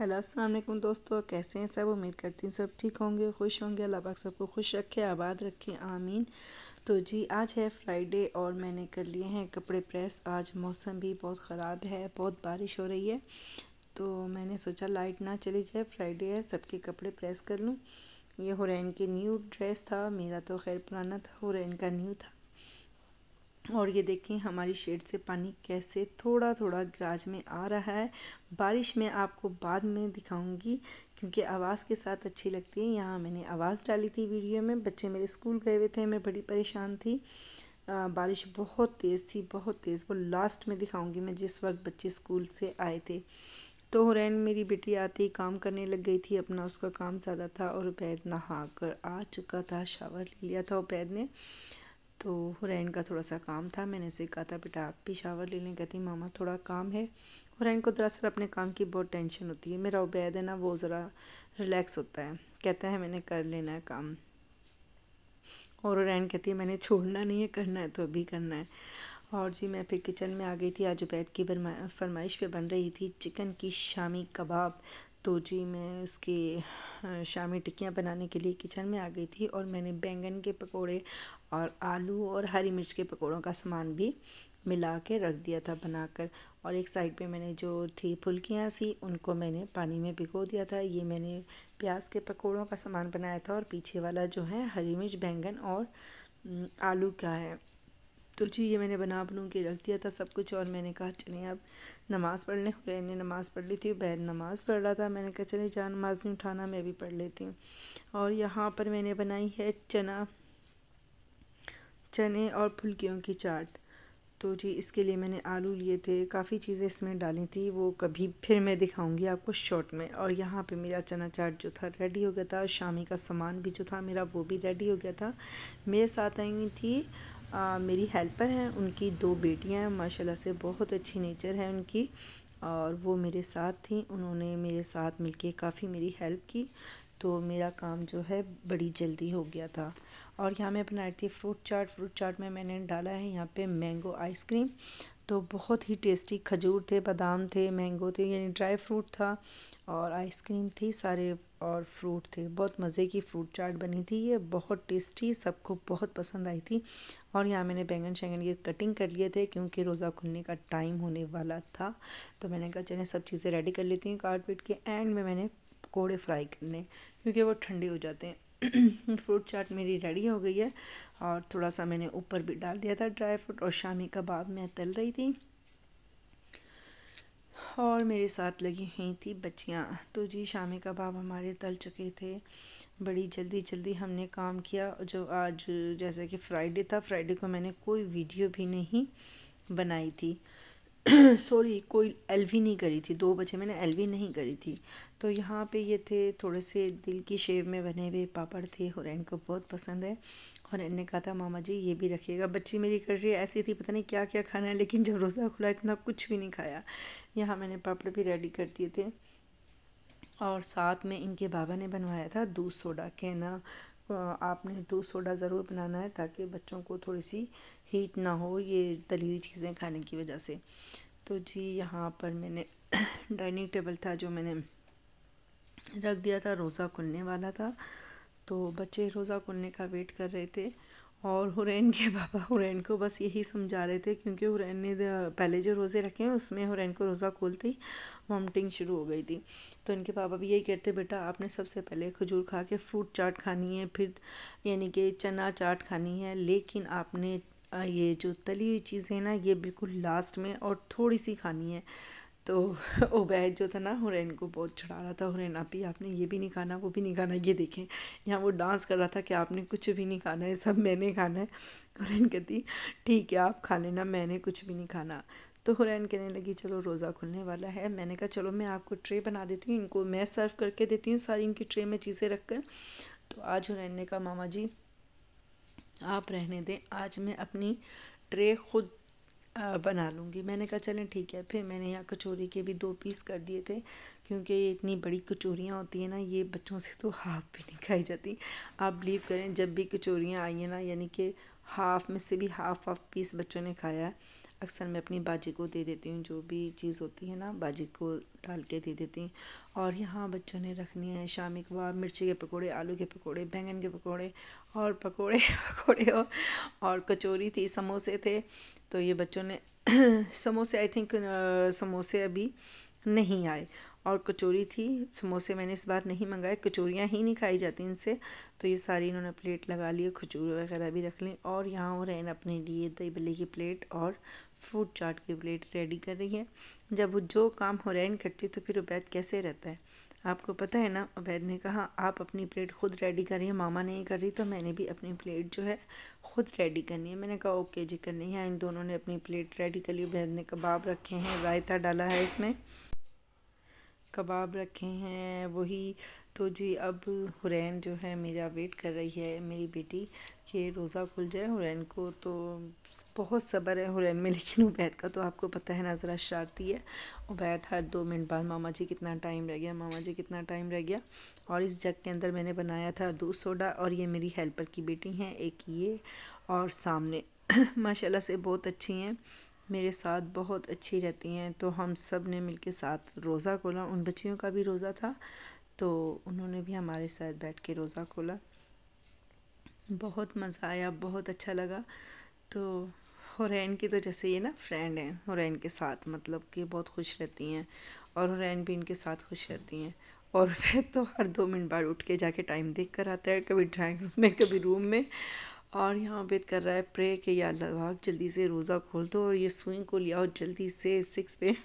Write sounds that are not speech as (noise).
hello अस्सलाम दोस्तों कैसे हैं सब उम्मीद करती हैं सब ठीक होंगे खुश होंगे अल्लाह पाक सबको खुश रखे आबाद रखे आमीन तो जी आज है फ्राइडे और मैंने कर लिए हैं कपड़े प्रेस आज मौसम भी बहुत ख़राब है बहुत बारिश हो रही है तो मैंने सोचा लाइट ना चली जाए फ्राइडे है सबके कपड़े प्रेस कर लूँ ये हुरैन की न्यू ड्रेस था मेरा तो खैर पुराना था हुरैन का न्यू था और ये देखें हमारी शेड से पानी कैसे थोड़ा थोड़ा ग्राज में आ रहा है बारिश में आपको बाद में दिखाऊंगी क्योंकि आवाज़ के साथ अच्छी लगती है यहाँ मैंने आवाज़ डाली थी वीडियो में बच्चे मेरे स्कूल गए हुए थे मैं बड़ी परेशान थी आ, बारिश बहुत तेज़ थी बहुत तेज़ वो लास्ट में दिखाऊँगी मैं जिस वक्त बच्चे स्कूल से आए थे तो हुरैन मेरी बेटी आती काम करने लग गई थी अपना उसका काम ज़्यादा था और उपैद नहा कर आ चुका था शावर ले लिया था उपैद ने तो हुरैन का थोड़ा सा काम था मैंने उसे कहा था बेटा आप भी शावर ले लें कहती मामा थोड़ा काम है हुरैन को दरअसल अपने काम की बहुत टेंशन होती है मेरा उबैद है ना वो ज़रा रिलैक्स होता है कहता है मैंने कर लेना है काम और हुरैन कहती है मैंने छोड़ना नहीं है करना है तो अभी करना है और जी मैं फिर किचन में आ गई थी आज उबैद की फरमाइश पे बन रही थी चिकन की शामी कबाब तो जी मैं उसके शामी टिक्कियाँ बनाने के लिए किचन में आ गई थी और मैंने बैंगन के पकोड़े और आलू और हरी मिर्च के पकोड़ों का सामान भी मिला के रख दिया था बनाकर और एक साइड पे मैंने जो थी फुल्कियाँ सी उनको मैंने पानी में भिगो दिया था ये मैंने प्याज के पकोड़ों का सामान बनाया था और पीछे वाला जो है हरी मिर्च बैंगन और आलू का है तो जी ये मैंने बना बनू के रख दिया था सब कुछ और मैंने कहा चले अब नमाज़ पढ़ लें हुरैन ने नमाज़ पढ़ ली थी बैर नमाज़ पढ़ रहा था मैंने कहा चले जहाँ नमाज़ नहीं उठाना मैं भी पढ़ लेती हूँ और यहाँ पर मैंने बनाई है चना चने और फुलकियों की चाट तो जी इसके लिए मैंने आलू लिए थे काफ़ी चीज़ें इसमें डाली थी वो कभी फिर मैं दिखाऊंगी आपको शॉर्ट में और यहाँ पे मेरा चना चाट जो था रेडी हो गया था शामी का सामान भी जो था मेरा वो भी रेडी हो गया था मेरे साथ आई थी आ, मेरी हेल्पर हैं उनकी दो बेटियां हैं माशाल्लाह से बहुत अच्छी नेचर है उनकी और वो मेरे साथ थी उन्होंने मेरे साथ मिलके काफ़ी मेरी हेल्प की तो मेरा काम जो है बड़ी जल्दी हो गया था और यहाँ मैं बना रही थी फ्रूट चाट फ्रूट चाट में मैंने डाला है यहाँ पे मैंगो आइसक्रीम तो बहुत ही टेस्टी खजूर थे बादाम थे मैंगो थे यानी ड्राई फ्रूट था और आइसक्रीम थी सारे और फ्रूट थे बहुत मज़े की फ्रूट चाट बनी थी ये बहुत टेस्टी सबको बहुत पसंद आई थी और यहाँ मैंने बैंगन शैंगन ये कटिंग कर लिए थे क्योंकि रोज़ा खुलने का टाइम होने वाला था तो मैंने कहा चलें सब चीज़ें रेडी कर लेती हूँ पीट के एंड में मैंने कोड़े फ्राई करने क्योंकि वो ठंडे हो जाते हैं फ्रूट (clears throat) चाट मेरी रेडी हो गई है और थोड़ा सा मैंने ऊपर भी डाल दिया था ड्राई फ्रूट और शामी कबाब मैं तल रही थी और मेरे साथ लगी हुई थी बच्चियाँ तो जी शामी कबाब हमारे तल चुके थे बड़ी जल्दी जल्दी हमने काम किया जो आज जैसे कि फ्राइडे था फ्राइडे को मैंने कोई वीडियो भी नहीं बनाई थी सॉरी (clears throat) कोई एल वी नहीं करी थी दो बजे मैंने एल वी नहीं करी थी तो यहाँ पे ये थे थोड़े से दिल की शेप में बने हुए पापड़ थे और को बहुत पसंद है हुरैन ने कहा था मामा जी ये भी रखिएगा बच्ची मेरी कर रही है ऐसी थी पता नहीं क्या क्या खाना है लेकिन जब रोज़ा खुला इतना कुछ भी नहीं खाया यहाँ मैंने पापड़ भी रेडी कर दिए थे और साथ में इनके बाबा ने बनवाया था दूध सोडा कहना आपने दूध सोडा ज़रूर बनाना है ताकि बच्चों को थोड़ी सी हीट ना हो ये तली हुई चीज़ें खाने की वजह से तो जी यहाँ पर मैंने डाइनिंग (coughs) टेबल था जो मैंने रख दिया था रोज़ा खुलने वाला था तो बच्चे रोज़ा खुलने का वेट कर रहे थे और हुरैन के पापा (laughs) हुरैन को बस यही समझा रहे थे क्योंकि हुरैन ने पहले जो रोज़े रखे हैं उसमें हुरैन को रोज़ा खोलते ही वॉमटिंग शुरू हो गई थी तो इनके पापा भी यही कहते बेटा आपने सबसे पहले खजूर खा के फ्रूट चाट खानी है फिर यानी कि चना चाट खानी है लेकिन आपने ये जो तली हुई चीज़ें ना ये बिल्कुल लास्ट में और थोड़ी सी खानी है तो उबैद जो था ना हुरैन को बहुत चढ़ा रहा था हुरैन आप ही आपने ये भी नहीं खाना वो भी नहीं खाना ये देखें यहाँ वो डांस कर रहा था कि आपने कुछ भी नहीं खाना है सब मैंने खाना है हुरैन कहती ठीक है आप खा लेना मैंने कुछ भी नहीं खाना तो हुरैन कहने लगी चलो रोज़ा खुलने वाला है मैंने कहा चलो मैं आपको ट्रे बना देती हूँ इनको मैं सर्व करके देती हूँ सारी इनकी ट्रे में चीज़ें रख कर तो आज हुरैन ने कहा मामा जी आप रहने दें आज मैं अपनी ट्रे खुद बना लूँगी मैंने कहा चलें ठीक है फिर मैंने यहाँ कचौरी के भी दो पीस कर दिए थे क्योंकि ये इतनी बड़ी कचौरियाँ होती हैं ना ये बच्चों से तो हाफ़ भी नहीं खाई जाती आप बिलीव करें जब भी कचौरियाँ आई हैं ना यानी कि हाफ़ में से भी हाफ़ हाफ़ पीस बच्चों ने खाया है अक्सर मैं अपनी बाजी को दे देती हूँ जो भी चीज़ होती है ना बाजी को डाल के दे देती हूँ और यहाँ बच्चों ने रखनी है शामी कबाब मिर्ची के पकोड़े आलू के पकोड़े बैंगन के पकोड़े और पकोड़े (laughs) पकोड़े और, और कचौरी थी समोसे थे तो ये बच्चों ने (clears throat) समोसे आई थिंक समोसे अभी नहीं आए और कचौरी थी समोसे मैंने इस बार नहीं मंगाए कचौरियाँ ही नहीं खाई जाती इनसे तो ये सारी इन्होंने प्लेट लगा ली कचौरी वगैरह भी रख ली और यहाँ हो रहे हैं अपने लिए दही बल्ले की प्लेट और फ्रूट चाट की प्लेट रेडी कर रही है जब वो जो काम हो रैन करती तो फिर उबैद कैसे रहता है आपको पता है ना उबैद ने कहा आप अपनी प्लेट खुद रेडी करिए मामा नहीं कर रही तो मैंने भी अपनी प्लेट जो है खुद रेडी करनी है मैंने कहा ओके जी करनी है इन दोनों ने अपनी प्लेट रेडी कर ली उबैद ने कबाब रखे हैं रायता डाला है इसमें कबाब रखे हैं वही तो जी अब हुरैन जो है मेरा वेट कर रही है मेरी बेटी कि रोज़ा खुल जाए हुरैन को तो बहुत सब्र है हुरैन में (laughs) लेकिन उबैद का तो आपको पता है ना ज़रा शरारती है उबैद हर दो मिनट बाद मामा जी कितना टाइम रह गया मामा जी कितना टाइम रह गया और इस जग के अंदर मैंने बनाया था दूध सोडा और ये मेरी हेल्पर की बेटी हैं एक ये और सामने (clears throat) माशाल्लाह से बहुत अच्छी हैं मेरे साथ बहुत अच्छी रहती हैं तो हम सब ने मिल के साथ रोज़ा खोला उन बच्चियों का भी रोज़ा था तो उन्होंने भी हमारे साथ बैठ के रोज़ा खोला बहुत मज़ा आया बहुत अच्छा लगा तो हुरैन की तो जैसे ये ना फ्रेंड हैं हुरैन के साथ मतलब कि बहुत खुश रहती हैं और हुरैन भी इनके साथ खुश रहती हैं और मैं (laughs) तो हर दो मिनट बाद उठ के जाके टाइम देख कर आता है कभी ड्राइंग रूम में कभी रूम में और यहाँ वेट कर रहा है प्रे के या अल्लाह जल्दी से रोज़ा खोल दो और ये सुई को लिया और जल्दी से सिक्स पे